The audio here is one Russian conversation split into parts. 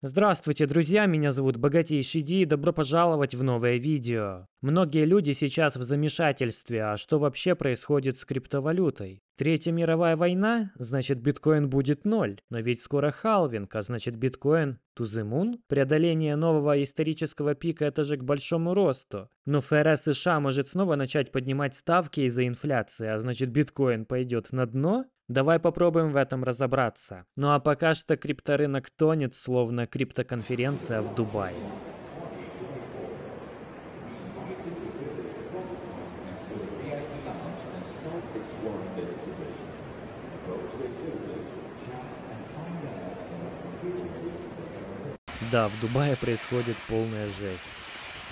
Здравствуйте, друзья, меня зовут Богатейший Ди и добро пожаловать в новое видео. Многие люди сейчас в замешательстве, а что вообще происходит с криптовалютой? Третья мировая война? Значит биткоин будет ноль. Но ведь скоро халвинг, а значит биткоин to the moon? Преодоление нового исторического пика это же к большому росту. Но ФРС США может снова начать поднимать ставки из-за инфляции, а значит биткоин пойдет на дно? Давай попробуем в этом разобраться. Ну а пока что крипторынок тонет, словно криптоконференция в Дубае. Да, в Дубае происходит полная жесть.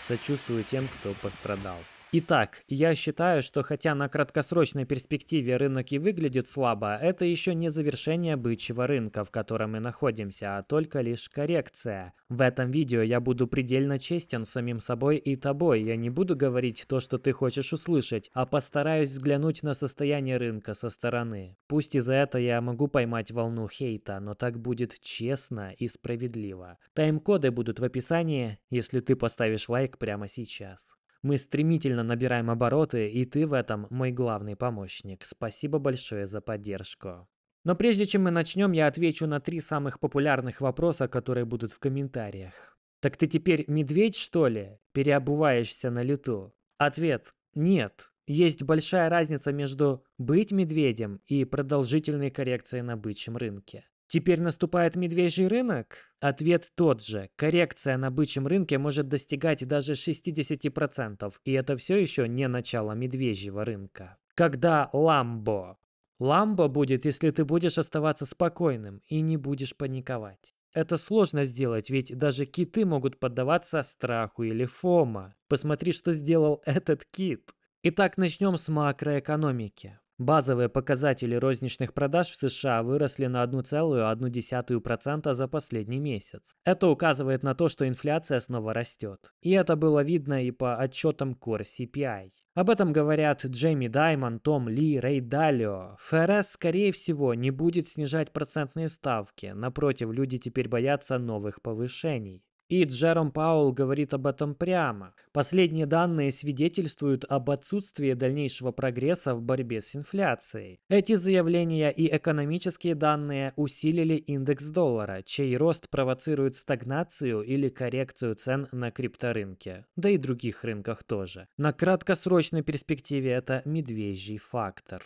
Сочувствую тем, кто пострадал. Итак, я считаю, что хотя на краткосрочной перспективе рынок и выглядит слабо, это еще не завершение бычьего рынка, в котором мы находимся, а только лишь коррекция. В этом видео я буду предельно честен самим собой и тобой, я не буду говорить то, что ты хочешь услышать, а постараюсь взглянуть на состояние рынка со стороны. Пусть и за это я могу поймать волну хейта, но так будет честно и справедливо. Тайм-коды будут в описании, если ты поставишь лайк прямо сейчас. Мы стремительно набираем обороты, и ты в этом мой главный помощник. Спасибо большое за поддержку. Но прежде чем мы начнем, я отвечу на три самых популярных вопроса, которые будут в комментариях. Так ты теперь медведь, что ли? Переобуваешься на лету? Ответ – нет. Есть большая разница между быть медведем и продолжительной коррекцией на бычьем рынке. Теперь наступает медвежий рынок? Ответ тот же. Коррекция на бычьем рынке может достигать даже 60%, и это все еще не начало медвежьего рынка. Когда ламбо? Ламбо будет, если ты будешь оставаться спокойным и не будешь паниковать. Это сложно сделать, ведь даже киты могут поддаваться страху или фома. Посмотри, что сделал этот кит. Итак, начнем с макроэкономики. Базовые показатели розничных продаж в США выросли на 1,1% за последний месяц. Это указывает на то, что инфляция снова растет. И это было видно и по отчетам Core CPI. Об этом говорят Джейми Даймон, Том Ли, Рэй Далио. ФРС, скорее всего, не будет снижать процентные ставки. Напротив, люди теперь боятся новых повышений. И Джером Паул говорит об этом прямо. Последние данные свидетельствуют об отсутствии дальнейшего прогресса в борьбе с инфляцией. Эти заявления и экономические данные усилили индекс доллара, чей рост провоцирует стагнацию или коррекцию цен на крипторынке, да и других рынках тоже. На краткосрочной перспективе это медвежий фактор.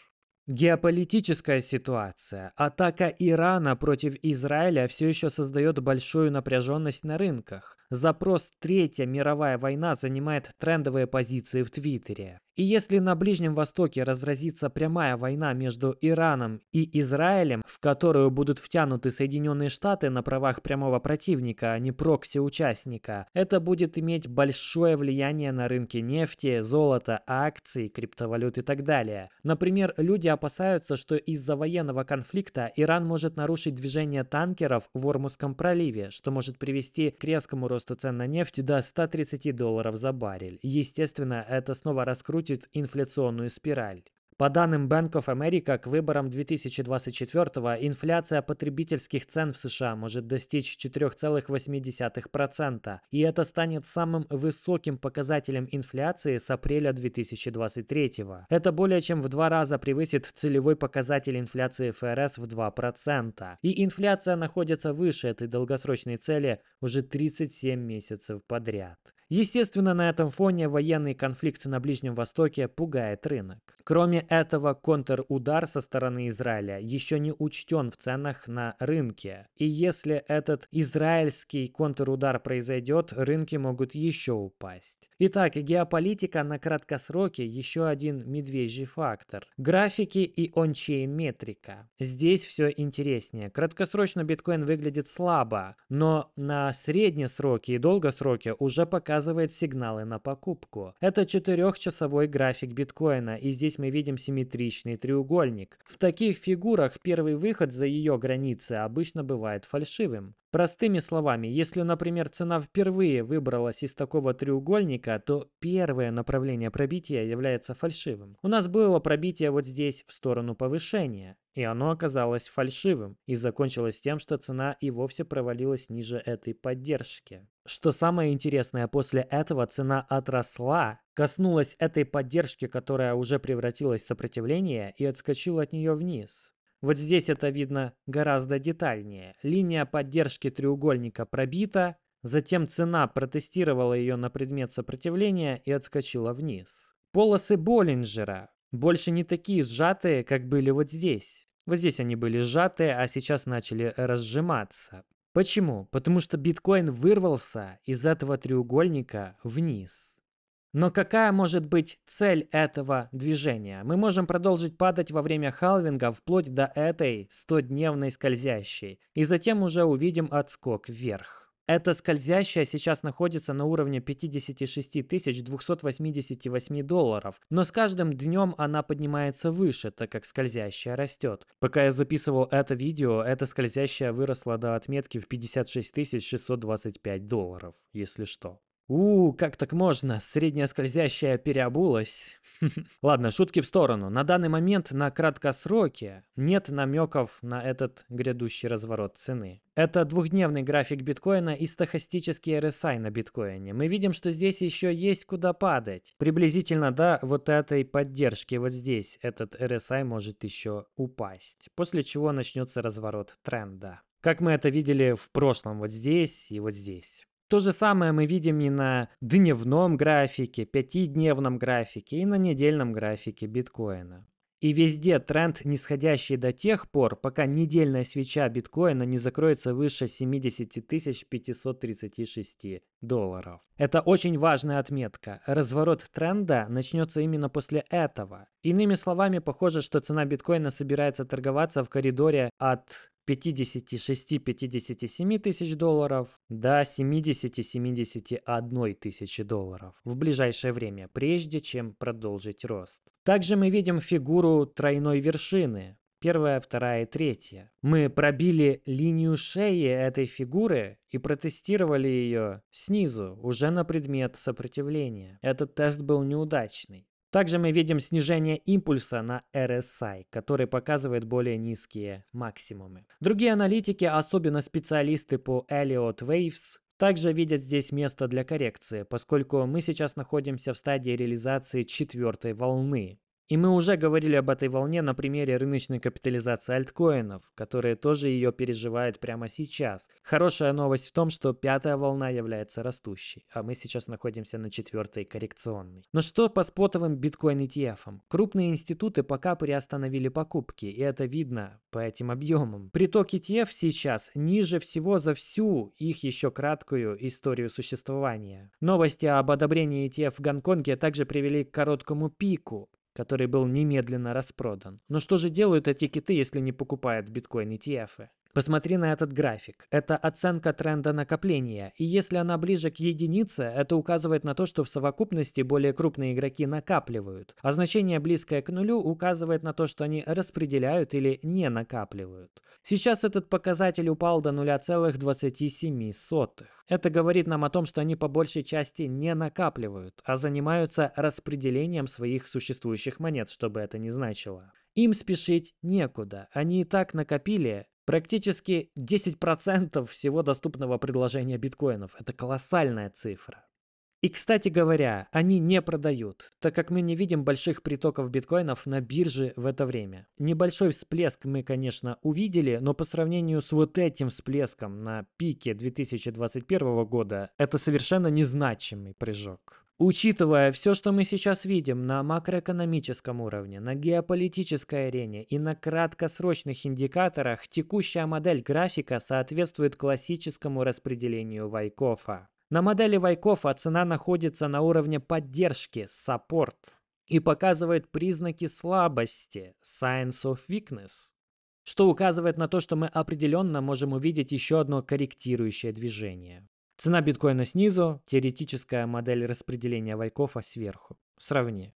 Геополитическая ситуация. Атака Ирана против Израиля все еще создает большую напряженность на рынках. Запрос «Третья мировая война» занимает трендовые позиции в Твиттере. И если на Ближнем Востоке разразится прямая война между Ираном и Израилем, в которую будут втянуты Соединенные Штаты на правах прямого противника, а не прокси-участника, это будет иметь большое влияние на рынки нефти, золота, акций, криптовалют и так далее. Например, люди опасаются, что из-за военного конфликта Иран может нарушить движение танкеров в Ормузском проливе, что может привести к резкому росту росту цен на нефть до 130 долларов за баррель. Естественно, это снова раскрутит инфляционную спираль. По данным Bank of America, к выборам 2024 года инфляция потребительских цен в США может достичь 4,8%, и это станет самым высоким показателем инфляции с апреля 2023 года. Это более чем в два раза превысит целевой показатель инфляции ФРС в 2%. И инфляция находится выше этой долгосрочной цели уже 37 месяцев подряд. Естественно, на этом фоне военный конфликт на Ближнем Востоке пугает рынок. Кроме этого, контрудар со стороны Израиля еще не учтен в ценах на рынке. И если этот израильский контрудар произойдет, рынки могут еще упасть. Итак, геополитика на краткосроке еще один медвежий фактор. Графики и ончейн метрика. Здесь все интереснее. Краткосрочно биткоин выглядит слабо, но на средние сроки и долгосроке уже показывает показывает сигналы на покупку. Это четырехчасовой график биткоина, и здесь мы видим симметричный треугольник. В таких фигурах первый выход за ее границы обычно бывает фальшивым. Простыми словами, если, например, цена впервые выбралась из такого треугольника, то первое направление пробития является фальшивым. У нас было пробитие вот здесь в сторону повышения, и оно оказалось фальшивым, и закончилось тем, что цена и вовсе провалилась ниже этой поддержки. Что самое интересное, после этого цена отросла, коснулась этой поддержки, которая уже превратилась в сопротивление, и отскочила от нее вниз. Вот здесь это видно гораздо детальнее. Линия поддержки треугольника пробита, затем цена протестировала ее на предмет сопротивления и отскочила вниз. Полосы Боллинджера больше не такие сжатые, как были вот здесь. Вот здесь они были сжатые, а сейчас начали разжиматься. Почему? Потому что биткоин вырвался из этого треугольника вниз. Но какая может быть цель этого движения? Мы можем продолжить падать во время халвинга вплоть до этой 100-дневной скользящей, и затем уже увидим отскок вверх. Эта скользящая сейчас находится на уровне 56 288 долларов, но с каждым днем она поднимается выше, так как скользящая растет. Пока я записывал это видео, эта скользящая выросла до отметки в 56 625 долларов, если что. У, как так можно? Средняя скользящая переобулась. Ладно, шутки в сторону. На данный момент на краткосроке нет намеков на этот грядущий разворот цены. Это двухдневный график биткоина и стохастический RSI на биткоине. Мы видим, что здесь еще есть куда падать. Приблизительно до вот этой поддержки вот здесь этот RSI может еще упасть. После чего начнется разворот тренда. Как мы это видели в прошлом вот здесь и вот здесь. То же самое мы видим и на дневном графике, пятидневном графике и на недельном графике биткоина. И везде тренд нисходящий до тех пор, пока недельная свеча биткоина не закроется выше 70 536 долларов. Это очень важная отметка. Разворот тренда начнется именно после этого. Иными словами, похоже, что цена биткоина собирается торговаться в коридоре от 56-57 тысяч долларов до 70-71 тысячи долларов в ближайшее время, прежде чем продолжить рост. Также мы видим фигуру тройной вершины, первая, вторая и третья. Мы пробили линию шеи этой фигуры и протестировали ее снизу, уже на предмет сопротивления. Этот тест был неудачный. Также мы видим снижение импульса на RSI, который показывает более низкие максимумы. Другие аналитики, особенно специалисты по Elliott Waves, также видят здесь место для коррекции, поскольку мы сейчас находимся в стадии реализации четвертой волны. И мы уже говорили об этой волне на примере рыночной капитализации альткоинов, которые тоже ее переживают прямо сейчас. Хорошая новость в том, что пятая волна является растущей, а мы сейчас находимся на четвертой коррекционной. Но что по спотовым биткоин ETF? Крупные институты пока приостановили покупки, и это видно по этим объемам. Приток ETF сейчас ниже всего за всю их еще краткую историю существования. Новости об одобрении ETF в Гонконге также привели к короткому пику, который был немедленно распродан. Но что же делают эти киты, если не покупают биткоин ETF? Посмотри на этот график. Это оценка тренда накопления, и если она ближе к единице, это указывает на то, что в совокупности более крупные игроки накапливают, а значение близкое к нулю указывает на то, что они распределяют или не накапливают. Сейчас этот показатель упал до 0,27. Это говорит нам о том, что они по большей части не накапливают, а занимаются распределением своих существующих монет, чтобы это не значило. Им спешить некуда, они и так накопили, Практически 10% всего доступного предложения биткоинов. Это колоссальная цифра. И, кстати говоря, они не продают, так как мы не видим больших притоков биткоинов на бирже в это время. Небольшой всплеск мы, конечно, увидели, но по сравнению с вот этим всплеском на пике 2021 года, это совершенно незначимый прыжок. Учитывая все, что мы сейчас видим на макроэкономическом уровне, на геополитической арене и на краткосрочных индикаторах, текущая модель графика соответствует классическому распределению Вайкофа. На модели Вайкофа цена находится на уровне поддержки, саппорт, и показывает признаки слабости, signs of weakness, что указывает на то, что мы определенно можем увидеть еще одно корректирующее движение. Цена биткоина снизу, теоретическая модель распределения вайкофа сверху. Сравни.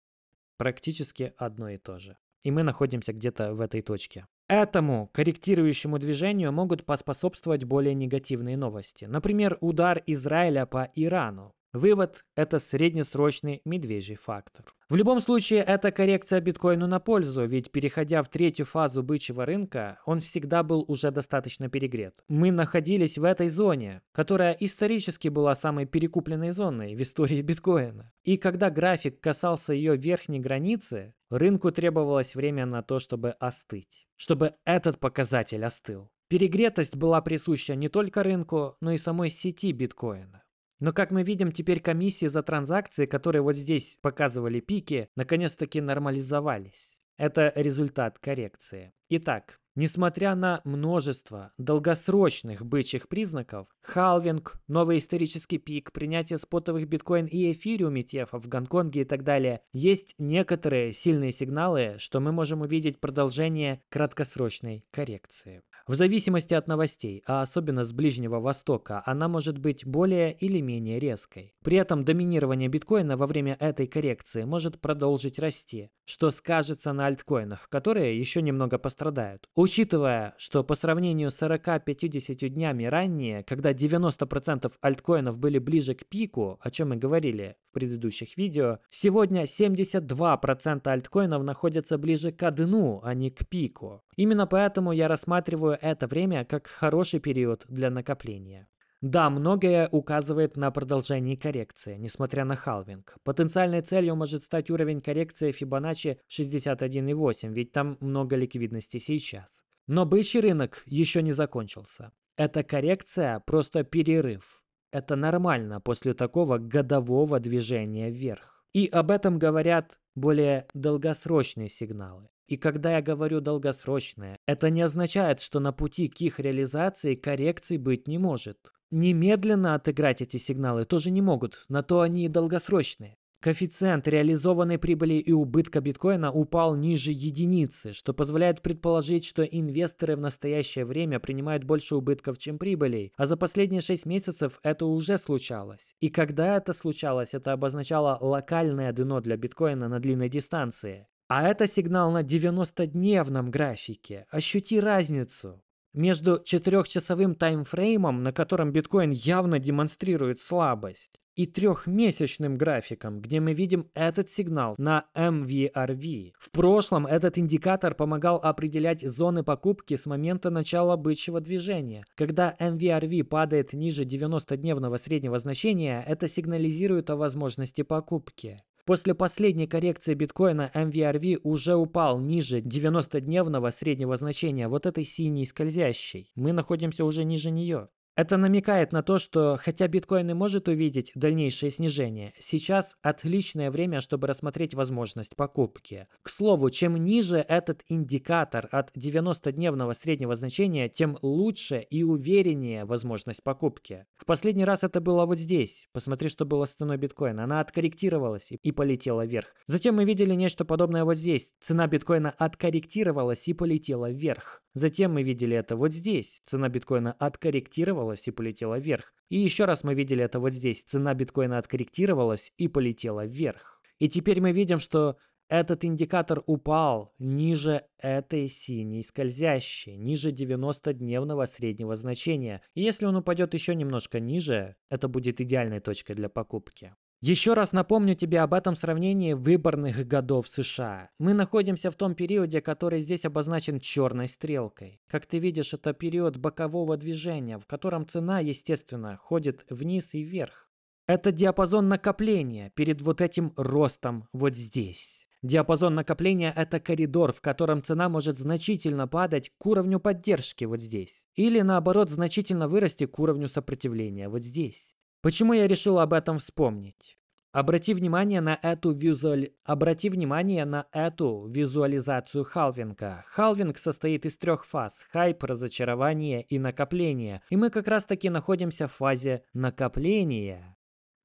Практически одно и то же. И мы находимся где-то в этой точке. Этому корректирующему движению могут поспособствовать более негативные новости. Например, удар Израиля по Ирану. Вывод – это среднесрочный медвежий фактор. В любом случае, это коррекция биткоину на пользу, ведь переходя в третью фазу бычьего рынка, он всегда был уже достаточно перегрет. Мы находились в этой зоне, которая исторически была самой перекупленной зоной в истории биткоина. И когда график касался ее верхней границы, рынку требовалось время на то, чтобы остыть. Чтобы этот показатель остыл. Перегретость была присуща не только рынку, но и самой сети биткоина. Но, как мы видим, теперь комиссии за транзакции, которые вот здесь показывали пики, наконец-таки нормализовались. Это результат коррекции. Итак, Несмотря на множество долгосрочных бычьих признаков, халвинг, новый исторический пик, принятие спотовых биткоин и эфириум ETF в Гонконге и так далее, есть некоторые сильные сигналы, что мы можем увидеть продолжение краткосрочной коррекции. В зависимости от новостей, а особенно с Ближнего Востока, она может быть более или менее резкой. При этом доминирование биткоина во время этой коррекции может продолжить расти, что скажется на альткоинах, которые еще немного пострадают. У Учитывая, что по сравнению с 40-50 днями ранее, когда 90% альткоинов были ближе к пику, о чем мы говорили в предыдущих видео, сегодня 72% альткоинов находятся ближе к дну, а не к пику. Именно поэтому я рассматриваю это время как хороший период для накопления. Да, многое указывает на продолжение коррекции, несмотря на халвинг. Потенциальной целью может стать уровень коррекции Fibonacci 61,8, ведь там много ликвидности сейчас. Но бычий рынок еще не закончился. Эта коррекция – просто перерыв. Это нормально после такого годового движения вверх. И об этом говорят более долгосрочные сигналы. И когда я говорю долгосрочное, это не означает, что на пути к их реализации коррекций быть не может. Немедленно отыграть эти сигналы тоже не могут, на то они и долгосрочные. Коэффициент реализованной прибыли и убытка биткоина упал ниже единицы, что позволяет предположить, что инвесторы в настоящее время принимают больше убытков, чем прибылей, а за последние 6 месяцев это уже случалось. И когда это случалось, это обозначало локальное дно для биткоина на длинной дистанции. А это сигнал на 90-дневном графике. Ощути разницу между четырехчасовым таймфреймом, на котором биткоин явно демонстрирует слабость, и трехмесячным графиком, где мы видим этот сигнал на MVRV. Эм В прошлом этот индикатор помогал определять зоны покупки с момента начала бычьего движения. Когда MVRV эм падает ниже 90-дневного среднего значения, это сигнализирует о возможности покупки. После последней коррекции биткоина MVRV уже упал ниже 90-дневного среднего значения вот этой синей скользящей. Мы находимся уже ниже нее. Это намекает на то, что хотя биткоин и может увидеть дальнейшее снижение, сейчас отличное время, чтобы рассмотреть возможность покупки. К слову, чем ниже этот индикатор от 90-дневного среднего значения, тем лучше и увереннее возможность покупки. В последний раз это было вот здесь. Посмотри, что было с ценой биткоина. Она откорректировалась и полетела вверх. Затем мы видели нечто подобное вот здесь. Цена биткоина откорректировалась и полетела вверх. Затем мы видели это вот здесь. Цена биткоина откорректировалась спряталась и полетела вверх. И еще раз мы видели это вот здесь. Цена биткоина откорректировалась и полетела вверх. И теперь мы видим, что этот индикатор упал ниже этой синей скользящей, ниже 90-дневного среднего значения. И если он упадет еще немножко ниже, это будет идеальной точкой для покупки. Еще раз напомню тебе об этом сравнении выборных годов США. Мы находимся в том периоде, который здесь обозначен черной стрелкой. Как ты видишь, это период бокового движения, в котором цена, естественно, ходит вниз и вверх. Это диапазон накопления перед вот этим ростом вот здесь. Диапазон накопления – это коридор, в котором цена может значительно падать к уровню поддержки вот здесь. Или наоборот, значительно вырасти к уровню сопротивления вот здесь. Почему я решил об этом вспомнить? Обрати внимание на эту визуаль... Обрати внимание на эту визуализацию халвинга. Халвинг состоит из трех фаз – хайп, разочарование и накопление. И мы как раз-таки находимся в фазе накопления.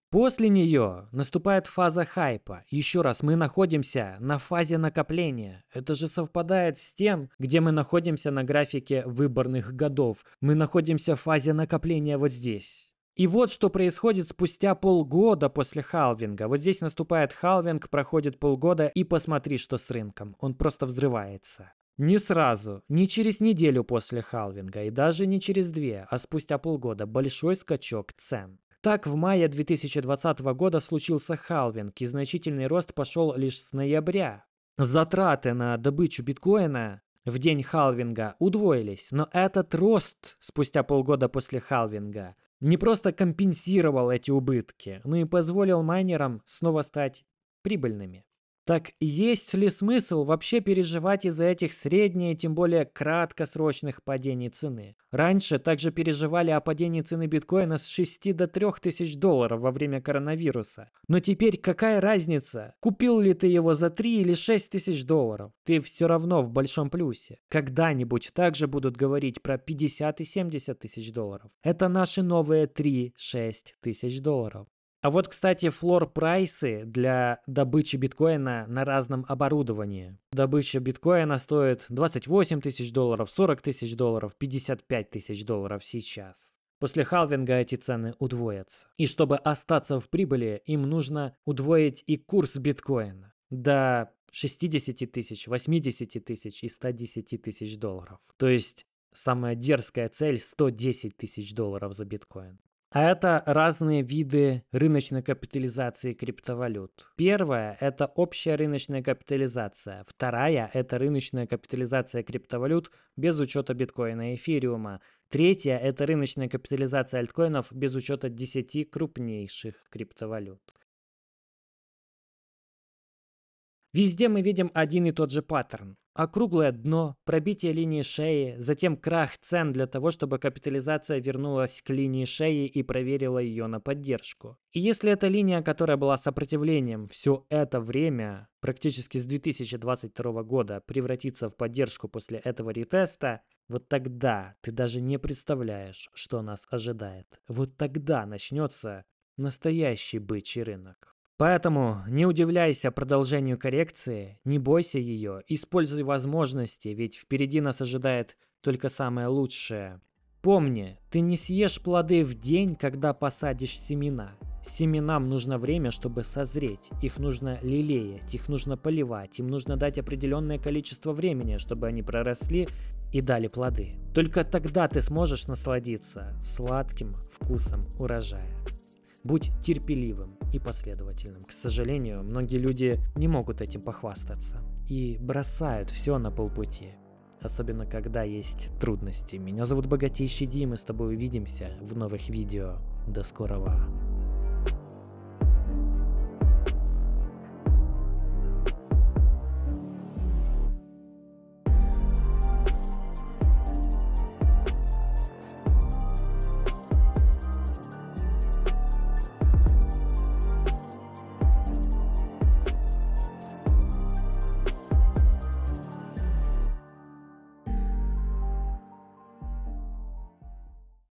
После нее наступает фаза хайпа. Еще раз, мы находимся на фазе накопления. Это же совпадает с тем, где мы находимся на графике выборных годов. Мы находимся в фазе накопления вот здесь. И вот что происходит спустя полгода после халвинга. Вот здесь наступает халвинг, проходит полгода, и посмотри, что с рынком. Он просто взрывается. Не сразу, не через неделю после халвинга, и даже не через две, а спустя полгода большой скачок цен. Так, в мае 2020 года случился халвинг, и значительный рост пошел лишь с ноября. Затраты на добычу биткоина в день халвинга удвоились, но этот рост спустя полгода после халвинга не просто компенсировал эти убытки, но и позволил майнерам снова стать прибыльными. Так есть ли смысл вообще переживать из-за этих средние, тем более краткосрочных падений цены? Раньше также переживали о падении цены биткоина с 6 до 3 тысяч долларов во время коронавируса. Но теперь какая разница, купил ли ты его за 3 или 6 тысяч долларов? Ты все равно в большом плюсе. Когда-нибудь также будут говорить про 50 и 70 тысяч долларов. Это наши новые 3-6 тысяч долларов. А вот, кстати, флор-прайсы для добычи биткоина на разном оборудовании. Добыча биткоина стоит 28 тысяч долларов, 40 тысяч долларов, 55 тысяч долларов сейчас. После халвинга эти цены удвоятся. И чтобы остаться в прибыли, им нужно удвоить и курс биткоина до 60 тысяч, 80 тысяч и 110 тысяч долларов. То есть самая дерзкая цель 110 тысяч долларов за биткоин. А это разные виды рыночной капитализации криптовалют. Первая – это общая рыночная капитализация. Вторая – это рыночная капитализация криптовалют без учета биткоина и эфириума. Третья – это рыночная капитализация альткоинов без учета 10 крупнейших криптовалют. Везде мы видим один и тот же паттерн. Округлое дно, пробитие линии шеи, затем крах цен для того, чтобы капитализация вернулась к линии шеи и проверила ее на поддержку. И если эта линия, которая была сопротивлением все это время, практически с 2022 года, превратится в поддержку после этого ретеста, вот тогда ты даже не представляешь, что нас ожидает. Вот тогда начнется настоящий бычий рынок. Поэтому не удивляйся продолжению коррекции, не бойся ее, используй возможности, ведь впереди нас ожидает только самое лучшее. Помни, ты не съешь плоды в день, когда посадишь семена. Семенам нужно время, чтобы созреть. Их нужно лелеять, их нужно поливать, им нужно дать определенное количество времени, чтобы они проросли и дали плоды. Только тогда ты сможешь насладиться сладким вкусом урожая. Будь терпеливым и последовательным. К сожалению, многие люди не могут этим похвастаться и бросают все на полпути. Особенно, когда есть трудности. Меня зовут Богатейший Дим, и с тобой увидимся в новых видео. До скорого.